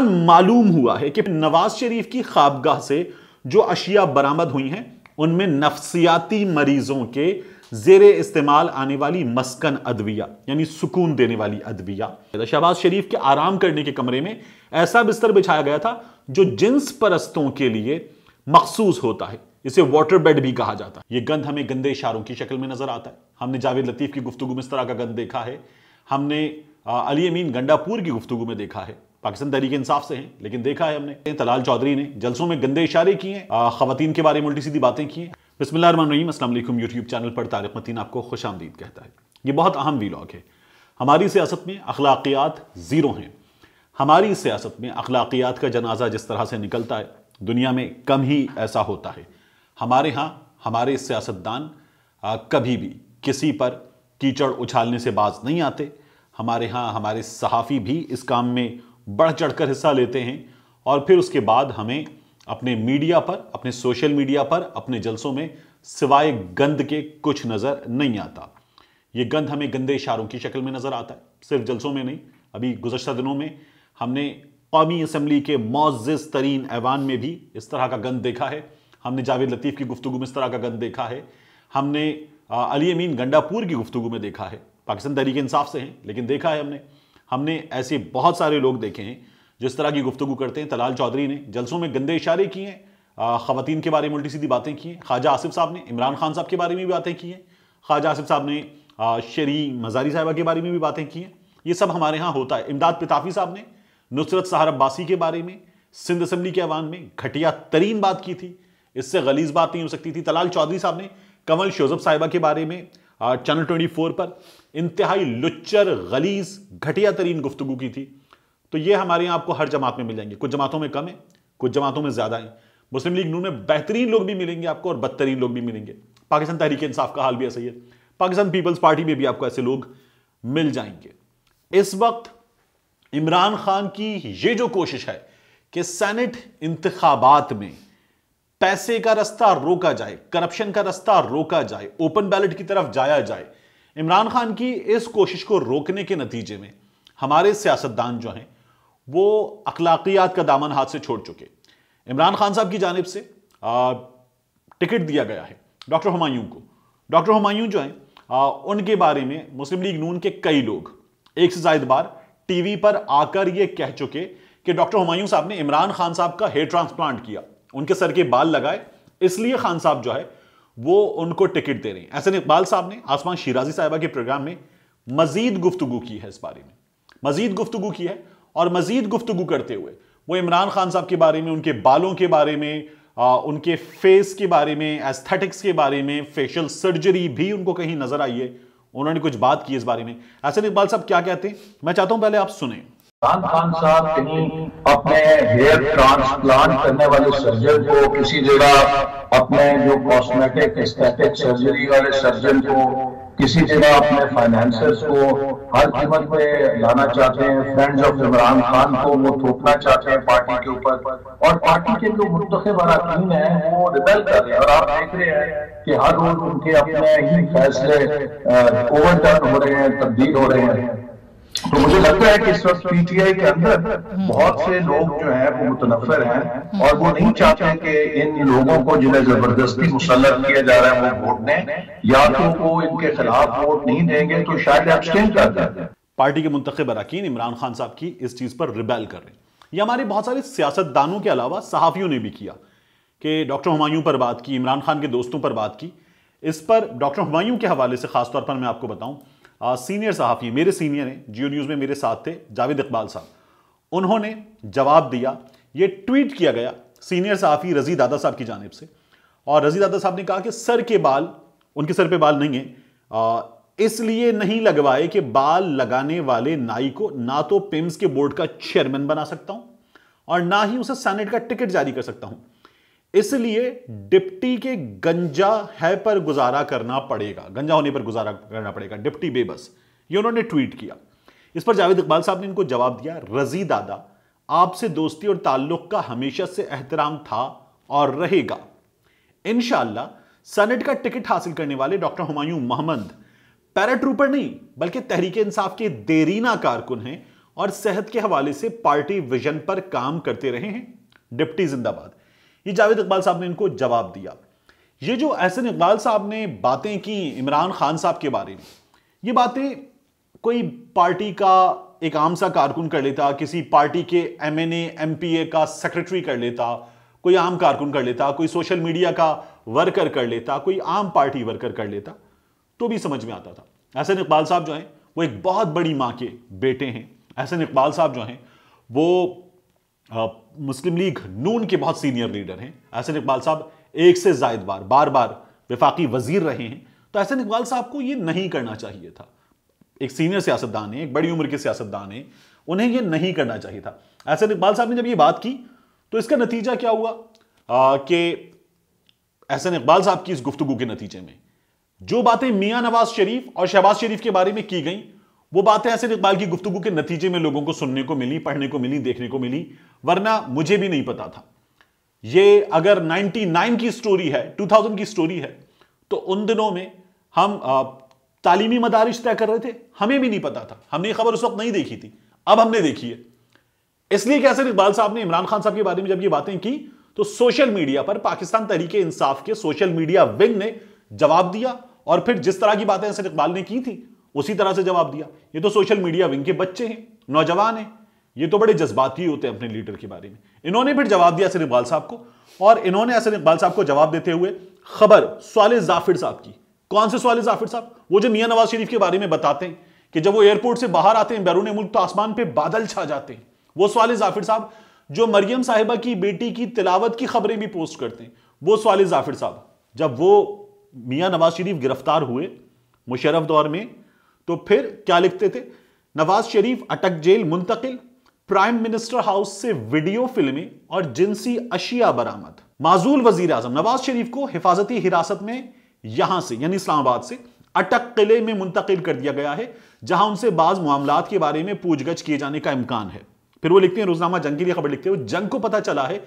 मालूम हुआ है कि नवाज शरीफ की खाबगाह से जो अशिया बरामद हुई हैं उनमें नफसियाती मरीजों के जेर इस्तेमाल आने वाली मस्कन अदविया यानी सुकून देने वाली अदविया शहबाज शरीफ के आराम करने के कमरे में ऐसा बिस्तर बिछाया गया था जो जिन्स परस्तों के लिए मखसूस होता है इसे वाटर बेड भी कहा जाता है ये गंध हमें गंदे इशारों की शक्ल में नजर आता है हमने जावेद लतीफ़ की गुफ्तु में इस तरह का गंध देखा है हमने अली अमीन गंडापुर की गुफ्तु में देखा है पाकिस्तान तहरीक इंसाफ से हैं लेकिन देखा है हमने तलाल चौधरी ने जलसों में गंदे इशारे किए हैं खातन के बारे में उल्टी सीधी बातें की हैं बसमिल्लाम असल यूट्यूब चैनल पर तारक मतीन आपको खुश आमदीद कहता है ये बहुत अहम वीलॉग है हमारी सियासत में अखलाकियात ज़ीरो हैं हमारी सियासत में अखलाकियात का जनाजा जिस तरह से निकलता है दुनिया में कम ही ऐसा होता है हमारे यहाँ हमारे सियासतदान कभी भी किसी पर कीचड़ उछालने से बाज नहीं आते हमारे यहाँ हमारे सहाफ़ी भी इस काम में बढ़ चढ़कर हिस्सा लेते हैं और फिर उसके बाद हमें अपने मीडिया पर अपने सोशल मीडिया पर अपने जलसों में सिवाय गंद के कुछ नज़र नहीं आता ये गंद हमें गंदे इशारों की शक्ल में नज़र आता है सिर्फ जलसों में नहीं अभी गुजशत दिनों में हमने कौमी असम्बली के मोजिज तरीन ऐवान में भी इस तरह का गंद देखा है हमने जावेद लतीफ़ की गुफ्तु में इस तरह का गंद देखा है हमने अली अमीन गंडापुर की गुफ्तु में देखा है पाकिस्तान तहरीक इंसाफ से हैं लेकिन देखा है हमने हमने ऐसे बहुत सारे लोग देखे हैं जिस तरह की गुफ्तु करते हैं तलाल चौधरी ने जलसों में गंदे इशारे किए हैं खातन के बारे में उल्टी सीधी बातें की हैं ख्वाजा आसिफ साहब ने इमरान खान साहब के बारे में भी बातें की हैं ख्वाजा आसिफ साहब ने शरी मजारी साहिबा के बारे में भी बातें की हैं ये सब हमारे यहाँ होता है इमदाद पिताफी साहब ने नुसरत सहार अब्बासी के बारे में सिंध असम्बली के अवान में घटिया तरीन बात की थी इससे गलीज बात नहीं हो सकती थी तलाल चौधरी साहब ने कमल शोजब साहिबा के बारे में चैनल ट्वेंटी फोर पर इंतहाई लुच्चर गलीज घटिया तरीन गुफ्तु की थी तो ये हमारे यहाँ आपको हर जमात में मिल जाएंगे कुछ जमातों में कम है कुछ जमातों में ज़्यादा है मुस्लिम लीग नून में बेहतरीन लोग भी मिलेंगे आपको और बदतरीन लोग भी मिलेंगे पाकिस्तान तहरीक इंसाफ का हाल भी ऐसा ही है पाकिस्तान पीपल्स पार्टी में भी आपको ऐसे लोग मिल जाएंगे इस वक्त इमरान खान की ये जो कोशिश है कि सेनेट इंतबात में पैसे का रास्ता रोका जाए करप्शन का रास्ता रोका जाए ओपन बैलेट की तरफ जाया जाए इमरान खान की इस कोशिश को रोकने के नतीजे में हमारे सियासतदान जो हैं वो अखलाकियात का दामन हाथ से छोड़ चुके इमरान खान साहब की जानब से टिकट दिया गया है डॉक्टर हमायूं को डॉक्टर हमायूं जो हैं उनके बारे में मुस्लिम लीग नून के कई लोग एक से जायद बार टीवी पर आकर ये कह चुके कि डॉक्टर हमायूं साहब ने इमरान खान साहब का हेयर ट्रांसप्लांट किया उनके सर के बाल लगाए इसलिए खान साहब जो है वो उनको टिकट दे रहे हैं ऐसे इकबाल साहब ने आसमान शिराजी साहिबा के प्रोग्राम में मजीद गुफ्तु की है इस बारे में मजीद गुफ्तु की है और मजीद गुफ्तु करते हुए वो इमरान खान साहब के बारे में उनके बालों के बारे में आ, उनके फेस के बारे में एस्थेटिक्स के बारे में फेशियल सर्जरी भी उनको कहीं नजर आई है उन्होंने कुछ बात की इस बारे में ऐसे इकबाल साहब क्या कहते हैं मैं चाहता हूं पहले आप सुने खान खान साहब कहीं अपने हेयर ट्रांसप्लांट करने वाले सर्जन को किसी जगह अपने जो कॉस्मेटिक स्टेटिक सर्जरी वाले सर्जन को किसी जगह अपने फाइनेंसर्स को हर कीमत पे लाना चाहते हैं फ्रेंड्स ऑफ इमरान खान को वो थोपना चाहते हैं पार्टी के ऊपर और पार्टी के जो मुंतब अरकान है वो रिबेल कर रहे हैं और आप देख रहे हैं कि हर रोज उनके अपने ही फैसले ओवरटर्न हो रहे हैं तब्दील हो रहे हैं तो मुझे लगता है कि इस वक्त पीटीआई के अंदर बहुत से लोग जो हैं वो मुतनफर हैं और वो नहीं चाहते कि इन लोगों को जिन्हें जबरदस्ती मुसलत किया जा रहा है वो वोट दें या तो वो इनके खिलाफ वोट नहीं देंगे तो शायद एब्सटेन कर दें पार्टी के मुंतब अरकान इमरान खान साहब की इस चीज़ पर रिबेल कर रहे हैं ये हमारे बहुत सारे सियासतदानों के अलावा सहाफ़ियों ने भी किया कि डॉक्टर हमायूं पर बात की इमरान खान के दोस्तों पर बात की इस पर डॉक्टर हमायूं के हवाले से ख़ासतौर पर मैं आपको बताऊं सीनियर uh, सहाफ़ी मेरे सीनियर हैं जियो न्यूज़ में मेरे साथ थे जावेद इकबाल साहब उन्होंने जवाब दिया ये ट्वीट किया गया सीनियर सहाफ़ी रजी दादा साहब की जानब से और रजी दादा साहब ने कहा कि सर के बाल उनके सर पे बाल नहीं है uh, इसलिए नहीं लगवाए कि बाल लगाने वाले नाई को ना तो पिम्स के बोर्ड का चेयरमैन बना सकता हूं और ना ही उसे सैनेट का टिकट जारी कर सकता हूं इसलिए डिप्टी के गंजा है पर गुजारा करना पड़ेगा गंजा होने पर गुजारा करना पड़ेगा डिप्टी बेबस ये उन्होंने ट्वीट किया इस पर जावेद इकबाल साहब ने इनको जवाब दिया रजी दादा आपसे दोस्ती और ताल्लुक का हमेशा से एहतराम था और रहेगा इन सेनेट का टिकट हासिल करने वाले डॉक्टर हुमायूं मोहम्मद पैराट्रूपर नहीं बल्कि तहरीक इंसाफ के देरीना कारकुन हैं और सेहत के हवाले से पार्टी विजन पर काम करते रहे हैं डिप्टी जिंदाबाद ये जावेद इकबाल साहब ने इनको जवाब दिया ये जो एहसन इकबाल साहब ने बातें की इमरान खान साहब के बारे में ये बातें कोई पार्टी का एक आम सा कारकुन कर लेता किसी पार्टी के एम एन का सेक्रेटरी कर लेता कोई आम कारकुन कर लेता कोई सोशल मीडिया का वर्कर कर लेता कोई आम पार्टी वर्कर कर लेता तो भी समझ में आता था एहसन इकबाल साहब जो हैं वो एक बहुत बड़ी माँ के बेटे हैं एहसन इकबाल साहब जो हैं वो मुस्लिम लीग नून के बहुत सीनियर लीडर हैं अहसन इकबाल साहब एक से जायद बार बार बार विफाकी वजीर रहे हैं तो अहसन इकबाल साहब को ये नहीं करना चाहिए था एक सीनियर सियासतदान है एक बड़ी उम्र के सियासतदान है उन्हें ये नहीं करना चाहिए था अहसन इकबाल साहब ने जब ये बात की तो इसका नतीजा क्या हुआ कि अहसन इकबाल साहब की इस गुफ्तगु के नतीजे में जो बातें मियां नवाज शरीफ और शहबाज शरीफ के बारे में की गई वो बातें असर इकबाल की गुफ्तु के नतीजे में लोगों को सुनने को मिली पढ़ने को मिली देखने को मिली वरना मुझे भी नहीं पता था ये अगर 99 की स्टोरी है 2000 की स्टोरी है तो उन दिनों में हम तालीमी मदारिश तय कर रहे थे हमें भी नहीं पता था हमने ये खबर उस वक्त नहीं देखी थी अब हमने देखी है इसलिए कैसे इकबाल साहब ने इमरान खान साहब के बारे में जब ये बातें की तो सोशल मीडिया पर पाकिस्तान तरीके इंसाफ के सोशल मीडिया विंग ने जवाब दिया और फिर जिस तरह की बातें असर इकबाल ने की थी उसी तरह से जवाब दिया ये तो सोशल मीडिया विंग के बच्चे हैं नौजवान हैं ये तो बड़े जज्बाती होते हैं अपने लीडर के बारे में इन्होंने फिर जवाब दिया असर इकबाल साहब को और इन्होंने असर इकबाल साहब को जवाब देते हुए खबर सवाल जाफिर साहब की कौन से सवाल जाफिर साहब वो जो मियाँ नवाज शरीफ के बारे में बताते हैं कि जब वो एयरपोर्ट से बाहर आते हैं बैरून मुल्क तो आसमान पर बादल छा जाते हैं वो सवाल जाफिर साहब जो मरियम साहिबा की बेटी की तिलावत की खबरें भी पोस्ट करते हैं वो सवाल जाफिर साहब जब वो मियाँ नवाज शरीफ गिरफ्तार हुए मुशरफ दौर में तो फिर क्या लिखते थे नवाज शरीफ अटक जेल मुंतकिल प्राइम मिनिस्टर हाउस से वीडियो फिल्में और जिनसी अशिया बरामद माजूल वजीर आजम नवाज शरीफ को हिफाजती हिरासत में यहां से यानी इस्लामाबाद से अटक किले में मुंतकिल कर दिया गया है जहां उनसे बाज मामला के बारे में पूछगछ किए जाने का इम्कान है फिर वो लिखते हैं रोजनामा जंग के लिए खबर लिखते हुए जंग को पता चला है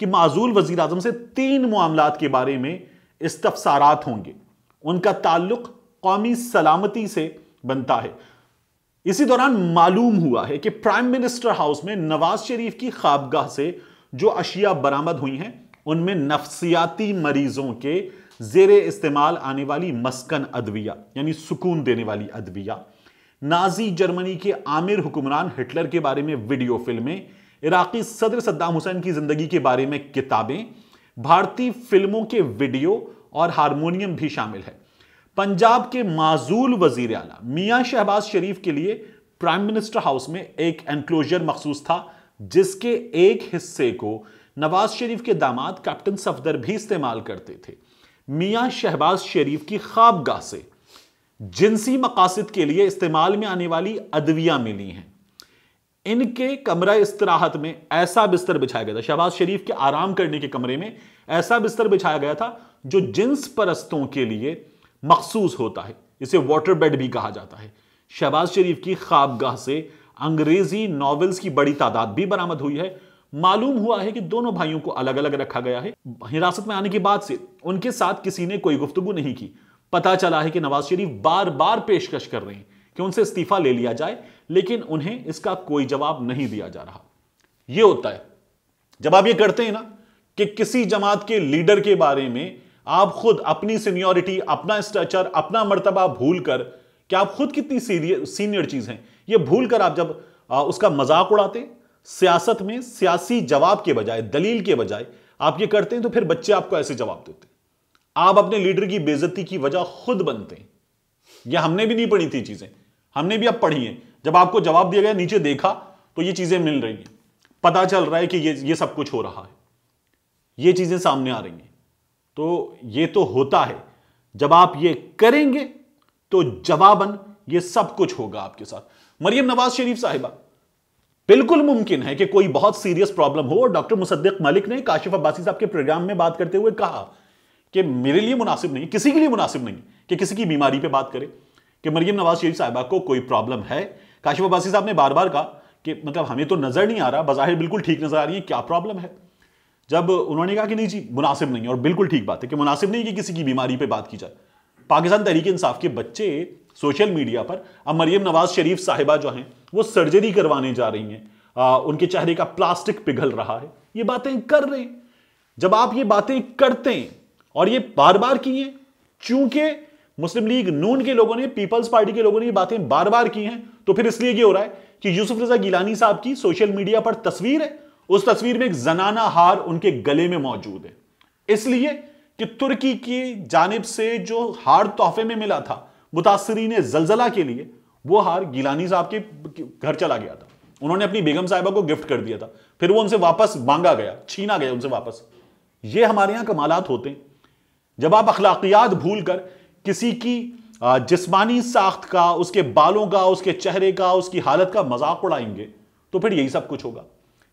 कि माजूल वजीर आजम से तीन मामला के बारे में इस्तफसारात होंगे उनका ताल्लुक कौमी सलामती से बनता है इसी दौरान मालूम हुआ है कि प्राइम मिनिस्टर हाउस में नवाज शरीफ की खाबगाह से जो अशिया बरामद हुई हैं उनमें नफसियाती मरीजों के जेर इस्तेमाल आने वाली मस्कन अदविया यानी सुकून देने वाली अदविया नाजी जर्मनी के आमिर हुक्मरान हिटलर के बारे में वीडियो फिल्में इराकी सदर सद्दाम हुसैन की जिंदगी के बारे में किताबें भारतीय फिल्मों के वीडियो और हारमोनियम भी शामिल है पंजाब के माजूल वजीर अला मियाँ शहबाज शरीफ के लिए प्राइम मिनिस्टर हाउस में एक एनक्लोजर मखसूस था जिसके एक हिस्से को नवाज शरीफ के दामाद कैप्टन सफदर भी इस्तेमाल करते थे मियाँ शहबाज शरीफ की खाबगाह से जिनसी मकासद के लिए इस्तेमाल में आने वाली अदवियाँ मिली हैं इनके कमरा इस्तराहत में ऐसा बिस्तर बिछाया गया था शहबाज शरीफ के आराम करने के कमरे में ऐसा बिस्तर बिछाया गया था जो जिन्स परस्तों के लिए मखसूस होता है इसे वाटर बेड भी कहा जाता है शहबाज शरीफ की ख्वाबगाह से अंग्रेजी नॉवेल्स की बड़ी तादाद भी बरामद हुई है मालूम हुआ है कि दोनों भाइयों को अलग अलग रखा गया है हिरासत में आने के बाद से उनके साथ किसी ने कोई गुफ्तगु नहीं की पता चला है कि नवाज शरीफ बार बार पेशकश कर रहे हैं कि उनसे इस्तीफा ले लिया जाए लेकिन उन्हें इसका कोई जवाब नहीं दिया जा रहा यह होता है जब आप यह करते हैं ना कि किसी जमात के लीडर के बारे में आप खुद अपनी सीनियोरिटी अपना स्ट्रक्चर अपना मरतबा भूल कर क्या आप खुद कितनी सीनियर चीज हैं ये भूल कर आप जब आ, उसका मजाक उड़ाते सियासत में सियासी जवाब के बजाय दलील के बजाय आप ये करते हैं तो फिर बच्चे आपको ऐसे जवाब देते आप अपने लीडर की बेजती की वजह खुद बनते हैं यह हमने भी नहीं पढ़ी थी चीजें हमने भी अब पढ़ी हैं जब आपको जवाब दिया गया नीचे देखा तो ये चीजें मिल रही हैं पता चल रहा है कि ये ये सब कुछ हो रहा है ये चीजें सामने आ रही हैं तो ये तो होता है जब आप ये करेंगे तो जवाबन ये सब कुछ होगा आपके साथ मरियम नवाज शरीफ साहिबा बिल्कुल मुमकिन है कि कोई बहुत सीरियस प्रॉब्लम हो और डॉक्टर मुसद्दिक मलिक ने काशिफ अब्बासी साहब के प्रोग्राम में बात करते हुए कहा कि मेरे लिए मुनासिब नहीं किसी के लिए मुनासिब नहीं कि किसी की बीमारी पे बात करें कि मरियम नवाज शरीफ साहिबा को कोई प्रॉब्लम है काशिफ अब्बासी साहब ने बार बार कहा कि मतलब हमें तो नजर नहीं आ रहा बाहर बिल्कुल ठीक नजर आ रही है क्या प्रॉब्लम है जब उन्होंने कहा कि नहीं जी मुनासिब नहीं है और बिल्कुल ठीक बात है कि मुनासिब नहीं कि किसी की बीमारी पर बात की जाए पाकिस्तान तहरीक इंसाफ के बच्चे सोशल मीडिया पर अब मरियम नवाज शरीफ साहिबा जो हैं वो सर्जरी करवाने जा रही हैं उनके चेहरे का प्लास्टिक पिघल रहा है ये बातें कर रहे हैं जब आप ये बातें करते हैं और ये बार बार की हैं चूंकि मुस्लिम लीग नून के लोगों ने पीपल्स पार्टी के लोगों ने ये बातें बार बार की हैं तो फिर इसलिए ये हो रहा है कि यूसुफ रजा गिलानी साहब की सोशल मीडिया पर तस्वीर है उस तस्वीर में एक जनाना हार उनके गले में मौजूद है इसलिए कि तुर्की की जानब से जो हार तोहफे में मिला था मुतासरीन जलजला के लिए वो हार गिलानी साहब के घर चला गया था उन्होंने अपनी बेगम साहिबा को गिफ्ट कर दिया था फिर वो उनसे वापस मांगा गया छीना गया उनसे वापस ये हमारे यहां कमालत होते हैं जब आप अखलाकियात भूल कर किसी की जिस्मानी साख्त का उसके बालों का उसके चेहरे का उसकी हालत का मजाक उड़ाएंगे तो फिर यही सब कुछ होगा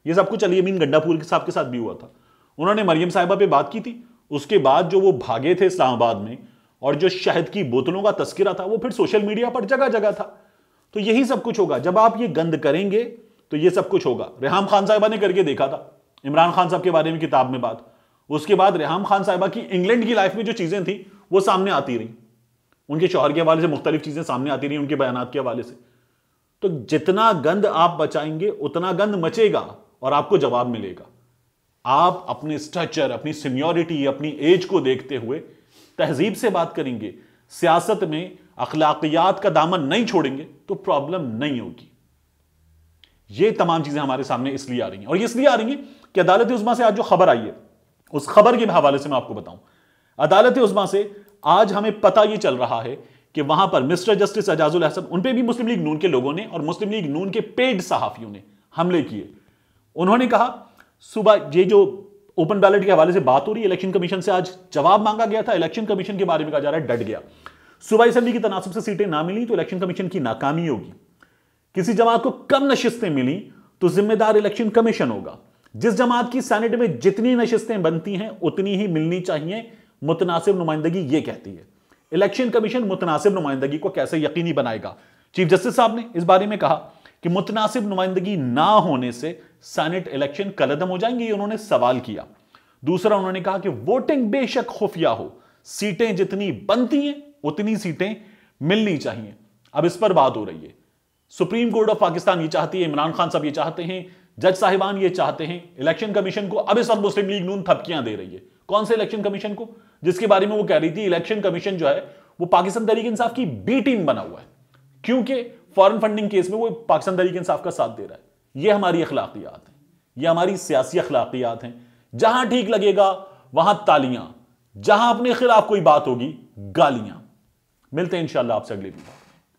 ये सब कुछ अली अमीन गंडापुर साहब के साथ भी हुआ था उन्होंने मरियम साहिबा पे बात की थी उसके बाद जो वो भागे थे इस्लामाबाद में और जो शहद की बोतलों का तस्करा था वो फिर सोशल मीडिया पर जगह जगह था तो यही सब कुछ होगा जब आप ये गंद करेंगे तो ये सब कुछ होगा रेहम खान साहिबा ने करके देखा था इमरान खान साहब के बारे में किताब में बात उसके बाद रेहम खान साहिबा की इंग्लैंड की लाइफ में जो चीज़ें थी वो सामने आती रहीं उनके शोहर के हवाले से मुख्तलिफ चीज़ें सामने आती रहीं उनके बयान के हवाले से तो जितना गंद आप बचाएंगे उतना गंद मचेगा और आपको जवाब मिलेगा आप अपने स्ट्रक्चर अपनी सीनियोरिटी अपनी एज को देखते हुए तहजीब से बात करेंगे सियासत में अखलाकियात का दामन नहीं छोड़ेंगे तो प्रॉब्लम नहीं होगी ये तमाम चीजें हमारे सामने इसलिए आ रही हैं और ये इसलिए आ रही हैं कि अदालत उजमा से आज जो खबर आई है उस खबर के हवाले से मैं आपको बताऊं अदालत उजमा से आज हमें पता ये चल रहा है कि वहां पर मिस्टर जस्टिस एजाजुल हसन उन पर भी मुस्लिम लीग नून के लोगों ने और मुस्लिम लीग नून के पेड सहाफियों ने हमले किए उन्होंने कहा सुबह ये जो ओपन बैलेट के हवाले से बात हो रही है इलेक्शन कमीशन से आज जवाब मांगा गया था इलेक्शन कमीशन के बारे में कहा जा रहा है डट गया सुबह असेंबली की तनासब से सीटें ना मिली तो इलेक्शन कमीशन की नाकामी होगी किसी जमात को कम नशिस्तें मिली तो जिम्मेदार इलेक्शन कमीशन होगा जिस जमात की सैनेट में जितनी नशिस्तें बनती हैं उतनी ही मिलनी चाहिए मुतनासिब नुमाइंदगी यह कहती है इलेक्शन कमीशन मुतनासिब नुमाइंदगी को कैसे यकीनी बनाएगा चीफ जस्टिस साहब ने इस बारे में कहा कि मुतनासिब नुमाइंदगी ना होने से सैनेट इलेक्शन कलदम हो जाएंगे ये उन्होंने सवाल किया दूसरा उन्होंने कहा कि वोटिंग बेशक खुफिया हो सीटें जितनी बनती हैं उतनी सीटें मिलनी चाहिए अब इस पर बात हो रही है सुप्रीम कोर्ट ऑफ पाकिस्तान ये चाहती है इमरान खान साहब ये चाहते हैं जज साहिबान ये चाहते हैं इलेक्शन कमीशन को अब इस वक्त मुस्लिम लीग नून थपकियां दे रही है कौन से इलेक्शन कमीशन को जिसके बारे में वो कह रही थी इलेक्शन कमीशन जो है वो पाकिस्तान तरीके इंसाफ की बी टीम बना हुआ है क्योंकि फॉरेन फंडिंग केस में वो पाकिस्तान तरीके इंसाफ का साथ दे रहा है ये हमारी अखलाकियात हैं ये हमारी सियासी अखलाकियात हैं जहां ठीक लगेगा वहां तालियां जहां अपने खिलाफ कोई बात होगी गालियां मिलते हैं इंशाल्लाह आपसे अगले वीडियो